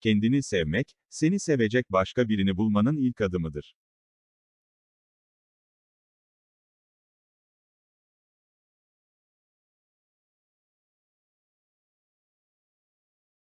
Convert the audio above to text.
kendini sevmek, seni sevecek başka birini bulmanın ilk adımıdır.